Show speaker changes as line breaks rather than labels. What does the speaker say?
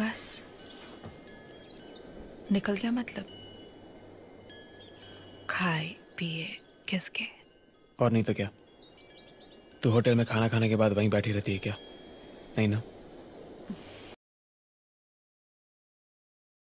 बस निकल गया मतलब खाए पिए किसके
और नहीं तो क्या
तू होटल में खाना खाने के बाद वहीं बैठी रहती है क्या नहीं ना